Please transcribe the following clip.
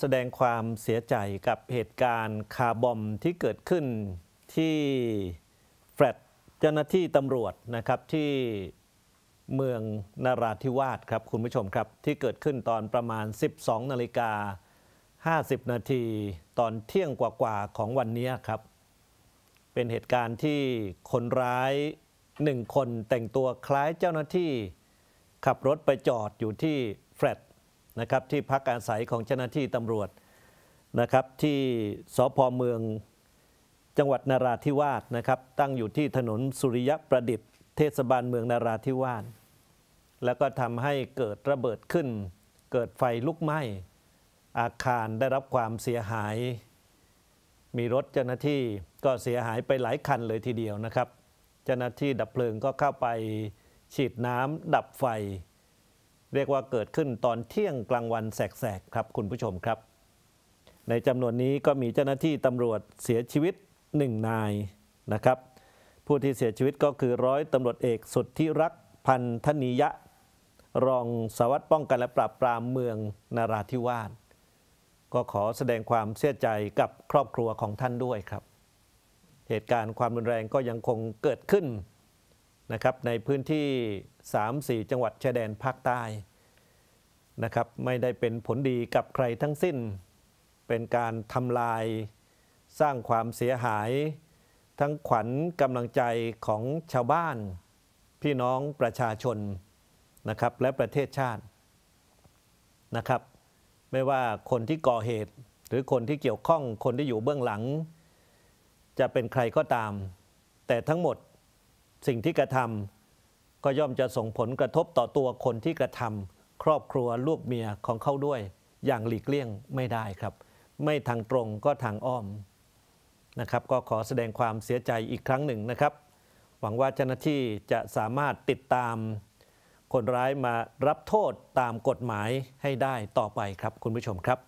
แสดงความเสียใจกับเหตุการณ์คาร์บอมที่เกิดขึ้นที่แฟลตเจ้าหน้าที่ตำรวจนะครับที่เมืองนาราธิวาสครับคุณผู้ชมครับ ที่เกิดขึ้นตอนประมาณ 12 นาฬิกา 50 นาที ตอนเที่ยงกว่าๆของวันนี้ครับเป็นเหตุการณ์ที่คนร้ายหนึ่งคนแต่งตัวคล้ายเจ้าหน้าที่ ขับรถไปจอดอยู่ที่แฟลตนะครับที่พักอาศัยของเจ้าหน้าที่ตำรวจนะครับ ที่สพเมืองจังหวัดนาราธิวาสนะครับตั้งอยู่ที่ถนนสุริยประดิษฐ์เทศบาลเมืองนาราธิวาสแล้วก็ทำให้เกิดระเบิดขึ้น เกิดไฟลุกไหม้อาคารได้รับความเสียหาย มีรถเจ้าหน้าที่ก็เสียหายไปหลายคันเลยทีเดียวนะครับ เจ้าหน้าที่ดับเพลิงก็เข้าไปฉีดน้ำดับไฟเรียกว่าเกิดขึ้นตอนเที่ยงกลางวันแสกๆครับคุณผู้ชมครับ ในจำนวนนี้ก็มีเจ้าหน้าที่ตำรวจเสียชีวิตหนึ่งนายนะครับ ผู้ที่เสียชีวิตก็คือร้อยตำรวจเอกสุดที่รักพันธนิยะ รองสวัสดิ์ป้องกันและปราบปรามเมืองนาราธิวาสก็ขอแสดงความเสียใจกับครอบครัวของท่านด้วยครับ เหตุการณ์ความรุนแรงก็ยังคงเกิดขึ้นนะครับในพื้นที่ 3-4 จังหวัดชายแดนภาคใต้นะครับไม่ได้เป็นผลดีกับใครทั้งสิ้น เป็นการทำลายสร้างความเสียหาย ทั้งขวัญกำลังใจของชาวบ้าน พี่น้องประชาชนนะครับและประเทศชาตินะครับไม่ว่าคนที่ก่อเหตุหรือคนที่เกี่ยวข้องคนที่อยู่เบื้องหลัง จะเป็นใครก็ตาม แต่ทั้งหมดสิ่งที่กระทำก็ย่อมจะส่งผลกระทบต่อตัวคนที่กระทำครอบครัวลูกเมียของเขาด้วยอย่างหลีกเลี่ยงไม่ได้ครับ ไม่ทางตรงก็ทางอ้อมนะครับ ก็ขอแสดงความเสียใจอีกครั้งหนึ่งนะครับ หวังว่าเจ้าหน้าที่จะสามารถติดตามคนร้ายมารับโทษตามกฎหมายให้ได้ต่อไปครับคุณผู้ชมครับ